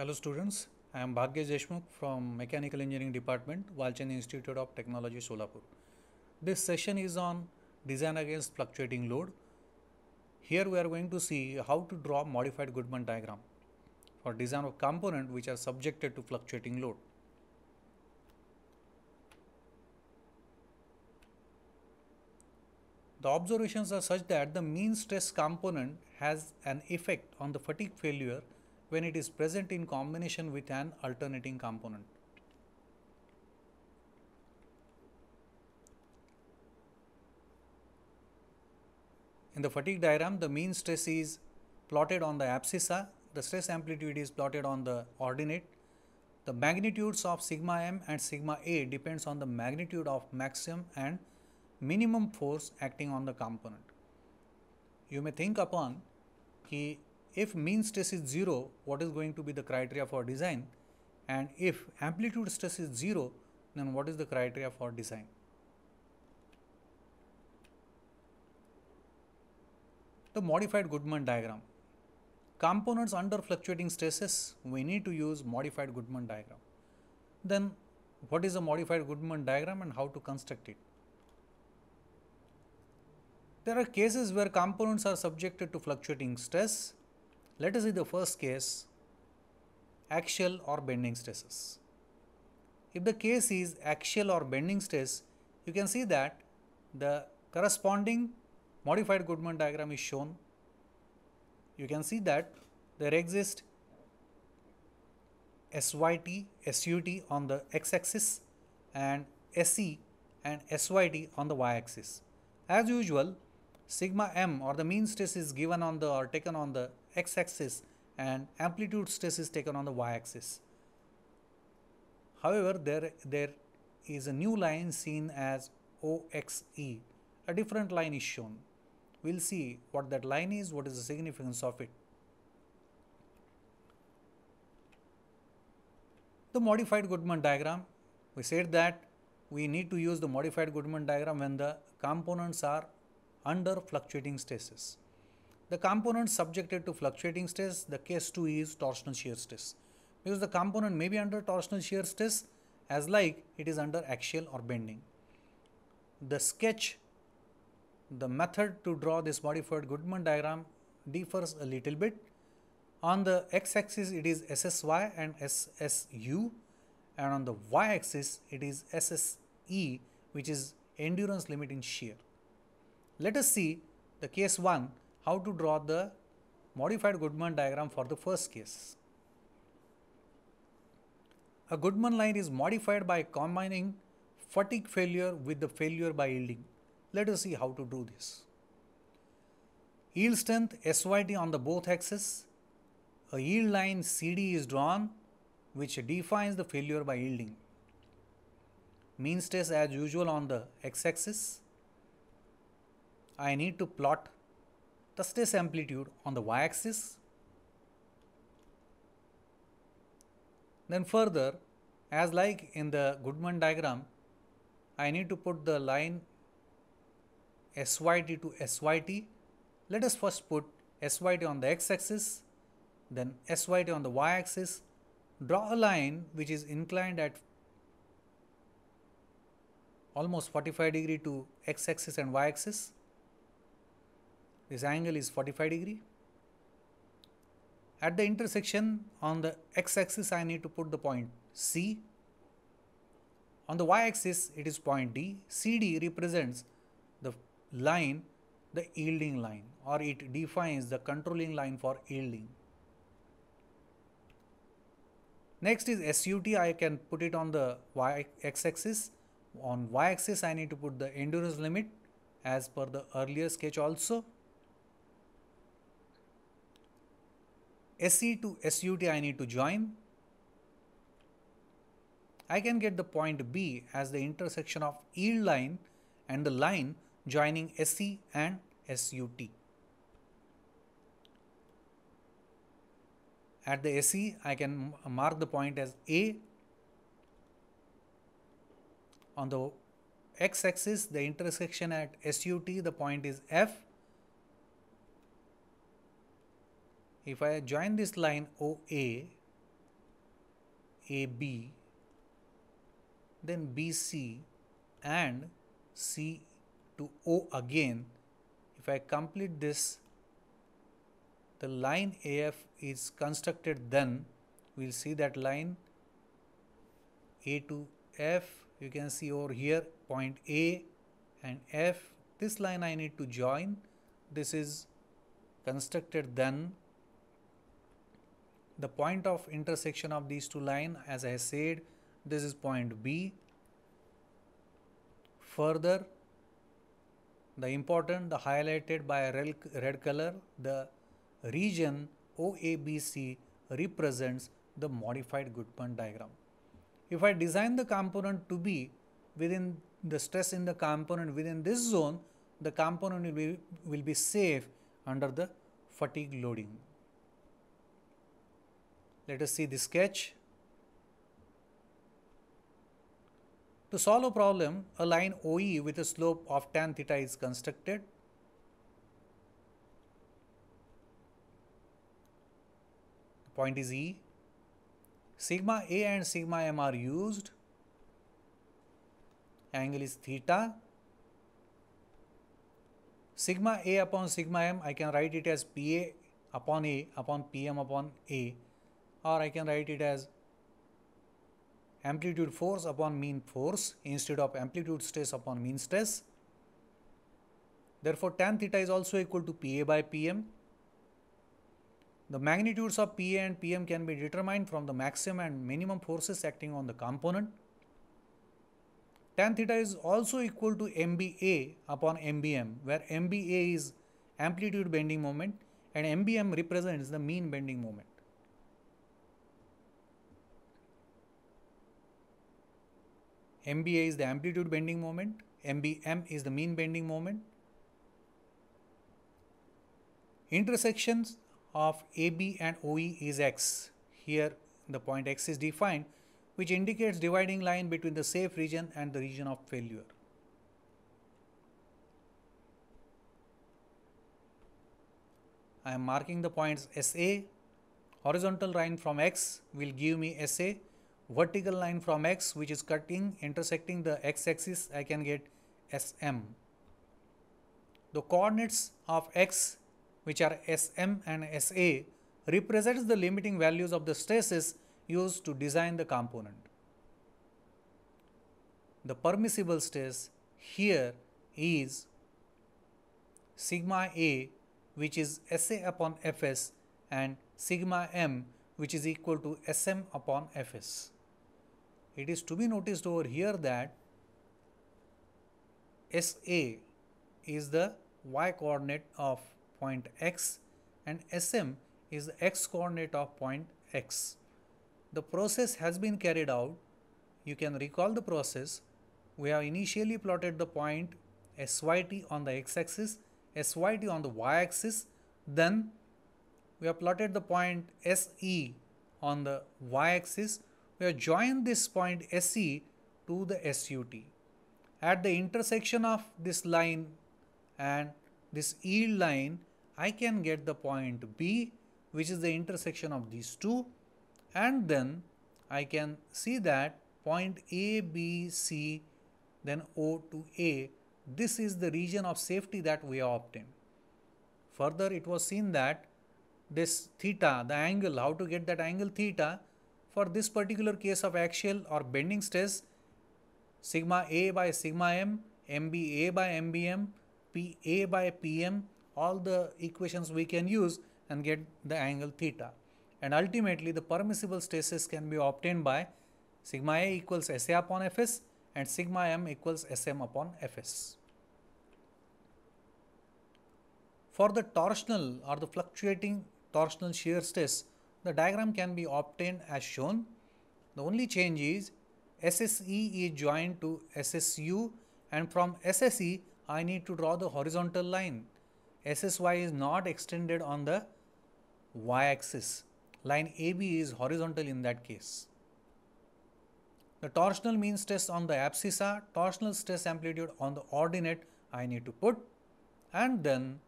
Hello students, I am Bhagya Deshmukh from Mechanical Engineering Department, Walchand Institute of Technology, Solapur. This session is on design against fluctuating load. Here we are going to see how to draw modified Goodman diagram for design of component which are subjected to fluctuating load. The observations are such that the mean stress component has an effect on the fatigue failure when it is present in combination with an alternating component. In the fatigue diagram, the mean stress is plotted on the abscissa, the stress amplitude is plotted on the ordinate. The magnitudes of sigma m and sigma a depends on the magnitude of maximum and minimum force acting on the component. You may think upon कि if mean stress is 0, what is going to be the criteria for design? And if amplitude stress is 0, then what is the criteria for design? The modified Goodman diagram. Components under fluctuating stresses, we need to use modified Goodman diagram. Then what is a modified Goodman diagram and how to construct it? There are cases where components are subjected to fluctuating stress let us see the first case, axial or bending stresses. If the case is axial or bending stress, you can see that the corresponding modified Goodman diagram is shown. You can see that there exist SYT, SUT on the x-axis and SE and SYT on the y-axis. As usual, sigma m or the mean stress is given on the or taken on the x-axis and amplitude stress is taken on the y-axis. However, there, there is a new line seen as OXE. A different line is shown. We'll see what that line is, what is the significance of it. The modified Goodman diagram, we said that we need to use the modified Goodman diagram when the components are under fluctuating stresses. The component subjected to fluctuating stress, the case 2 is torsional shear stress. Because the component may be under torsional shear stress as like it is under axial or bending. The sketch, the method to draw this modified Goodman diagram differs a little bit. On the x-axis it is SSY and SSU and on the y-axis it is SSE which is endurance limit in shear. Let us see the case 1 how to draw the modified Goodman diagram for the first case. A Goodman line is modified by combining fatigue failure with the failure by yielding. Let us see how to do this. Yield strength SYT on the both axes. A yield line CD is drawn which defines the failure by yielding. Mean stress as usual on the x-axis. I need to plot the stress amplitude on the y-axis. Then further, as like in the Goodman diagram, I need to put the line SYT to SYT. Let us first put SYT on the x-axis, then SYT on the y-axis. Draw a line which is inclined at almost 45 degree to x-axis and y-axis. This angle is 45 degree. At the intersection on the x-axis I need to put the point C. On the y-axis it is point D. CD represents the line, the yielding line or it defines the controlling line for yielding. Next is SUT, I can put it on the y x axis. On y axis, I need to put the endurance limit as per the earlier sketch also. SE to SUT I need to join. I can get the point B as the intersection of yield line and the line joining SE and SUT. At the SE, I can mark the point as A. On the x-axis, the intersection at SUT, the point is F. if I join this line OA, AB, then BC and C to O again, if I complete this, the line AF is constructed then we will see that line A to F you can see over here point A and F this line I need to join this is constructed then the point of intersection of these two line as I said this is point B further the important the highlighted by red color the region OABC represents the modified Goodman diagram. If I design the component to be within the stress in the component within this zone the component will be, will be safe under the fatigue loading. Let us see the sketch. To solve a problem, a line OE with a slope of tan theta is constructed. The point is E. Sigma A and sigma M are used. Angle is theta. Sigma A upon sigma M, I can write it as PA upon A upon PM upon A or I can write it as amplitude force upon mean force instead of amplitude stress upon mean stress. Therefore, tan theta is also equal to Pa by Pm. The magnitudes of Pa and Pm can be determined from the maximum and minimum forces acting on the component. Tan theta is also equal to MBA upon MBM, where MBA is amplitude bending moment and MBM represents the mean bending moment. MBA is the amplitude bending moment, MBM is the mean bending moment. Intersections of AB and OE is X. Here the point X is defined which indicates dividing line between the safe region and the region of failure. I am marking the points SA. Horizontal line from X will give me SA vertical line from x which is cutting intersecting the x axis I can get SM. The coordinates of x which are SM and SA represents the limiting values of the stresses used to design the component. The permissible stress here is sigma A which is SA upon Fs and sigma M which is equal to Sm upon Fs. It is to be noticed over here that SA is the y coordinate of point x and SM is the x coordinate of point x. The process has been carried out. You can recall the process. We have initially plotted the point SYT on the x-axis, SYT on the y-axis. Then we have plotted the point SE on the y-axis we have joined this point SE to the SUT. At the intersection of this line and this yield line, I can get the point B, which is the intersection of these two, and then I can see that point A, B, C, then O to A, this is the region of safety that we have obtained. Further, it was seen that this theta, the angle, how to get that angle theta, for this particular case of axial or bending stress, sigma A by sigma M, MBA by MBM, PA by PM, all the equations we can use and get the angle theta. And ultimately, the permissible stresses can be obtained by sigma A equals SA upon Fs and sigma M equals Sm upon Fs. For the torsional or the fluctuating torsional shear stress, the diagram can be obtained as shown. The only change is SSE is joined to SSU and from SSE I need to draw the horizontal line. SSY is not extended on the y axis. Line AB is horizontal in that case. The torsional mean stress on the abscissa, torsional stress amplitude on the ordinate I need to put and then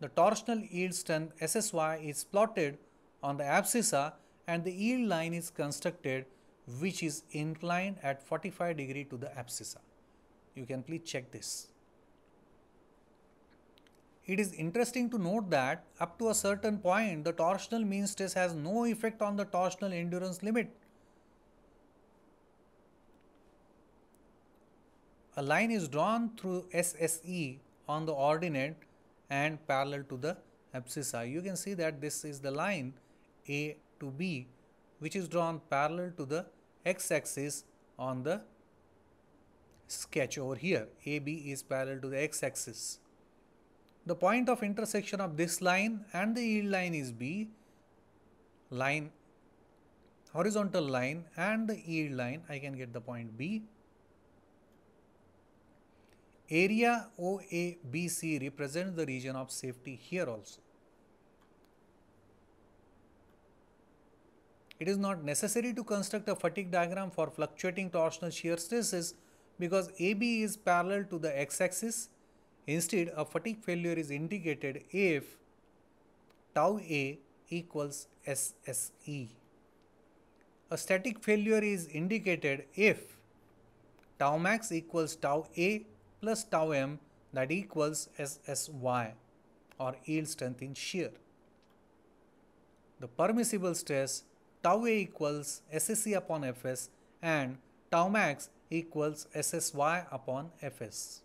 the torsional yield strength SSY is plotted on the abscissa and the yield line is constructed which is inclined at 45 degree to the abscissa. You can please check this. It is interesting to note that up to a certain point the torsional mean stress has no effect on the torsional endurance limit. A line is drawn through SSE on the ordinate and parallel to the abscissa. You can see that this is the line a to B which is drawn parallel to the x-axis on the sketch over here. AB is parallel to the x-axis. The point of intersection of this line and the yield line is B. Line, horizontal line and the yield line, I can get the point B. Area OABC represents the region of safety here also. It is not necessary to construct a fatigue diagram for fluctuating torsional shear stresses because AB is parallel to the x-axis. Instead, a fatigue failure is indicated if tau A equals SSE. A static failure is indicated if tau max equals tau A plus tau M that equals SSY or yield strength in shear. The permissible stress tau A equals S S C upon Fs and tau max equals SSY upon Fs.